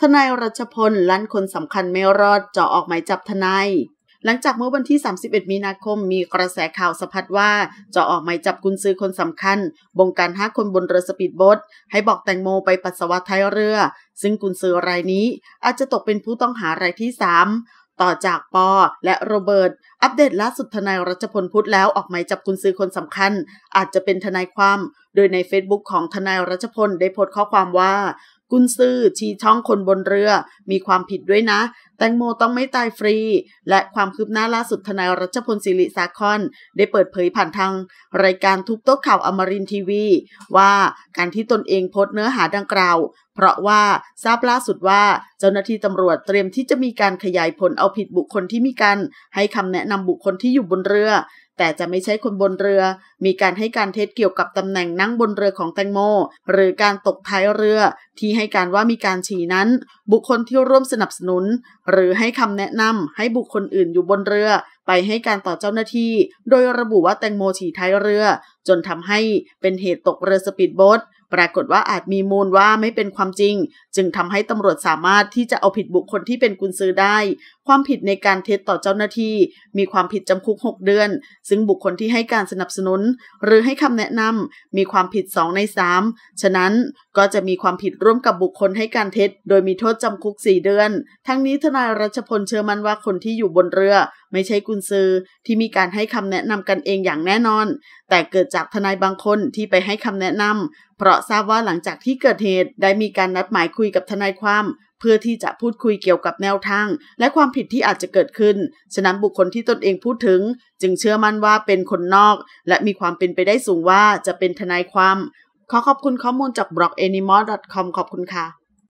ทนายรัชพลลั่นคนสำคัญไม่รอดจาอออกหมายจับทนาย หลังจากเมื่อวันที่ 31 มีนาคม มีกระแสข่าวสะพัดว่าจะออกหมายจับกุญซือคนสำคัญ บงการาคนบนเรือสปีดโบ๊ทให้บอกแตงโมไปปัสสาวะท้ายเรือ ซึ่งกุญซือรายนี้ อาจจะตกเป็นผู้ต้องหารายที่ 3 ต่อจากปอและโรเบิร์ตอัปเดตล่าสุดทนายรัชพลพุทธแล้วออกหมายจับกุญซือคนสำคัญ อาจจะเป็นทนายความโดยใน Facebook ของทนายรัชพลได้โพสต์ข้อความว่ากุนซือชี้ช่องคนบนเรือมีความผิดด้วยนะ แตงโมต้องไม่ตายฟรี และความคืบหน้าล่าสุดทนายรัชพลศิริสาคอนได้เปิดเผยผ่านทาง รายการทุบโต๊ะข่าวอมรินทีวี ว่าการที่ตนเองโพสเนื้อหาดังกล่าวเพราะว่าทราบล่าสุดว่า เจ้าหน้าที่ตำรวจเตรียมที่จะมีการขยายผลเอาผิดบุคคลที่มีการให้คำแนะนำบุคคลที่อยู่บนเรือ แต่จะไม่ใช่คนบนเรือ มีการให้การเท็จเกี่ยวกับตำแหน่งนั่งบนเรือของแตงโม หรือการตกท้ายเรือ ที่ให้การว่ามีการฉี่นั้น บุคคลที่ร่วมสนับสนุน หรือให้คำแนะนำให้บุคคลอื่นอยู่บนเรือ ไปให้การต่อเจ้าหน้าที่ โดยระบุว่าแตงโมฉี่ท้ายเรือจนทำให้เป็นเหตุตกเรือสปีดโบ๊ทปรากฏว่าอาจมีมูลว่าไม่เป็นความจริง จึงทำให้ตำรวจสามารถที่จะเอาผิดบุคคลที่เป็นกุญซือได้ ความผิดในการเท็จต่อเจ้าหน้าที่ มีความผิดจำคุก 6 เดือน ซึ่งบุคคลที่ให้การสนับสนุน หรือให้คำแนะนำมีความผิด 2 ใน 3 ฉะนั้นก็จะมีความผิดร่วมกับบุคคลให้การเท็จ โดยมีโทษจำคุก 4 เดือน ทั้งนี้ทนายรัชพลเชื่อมั่นว่าคนที่อยู่บนเรือ ไม่ใช่กุญซือที่มีการให้คำแนะนำกันเองอย่างแน่นอน แต่เกิดจากทนายบางคนที่ไปให้คำแนะนำ เพราะทราบว่าหลังจากที่เกิดเหตุได้มีการนัดหมายคุยกับทนายความ เพื่อที่จะพูดคุยเกี่ยวกับแนวทางและความผิดที่อาจจะเกิดขึ้น ฉะนั้นบุคคลที่ตนเองพูดถึงจึงเชื่อมั่นว่าเป็นคนนอก และมีความเป็นไปได้สูงว่าจะเป็นทนายความ ขอขอบคุณข้อมูลจาก b l o g a n i m a l c o m ขอบคุณค่ะ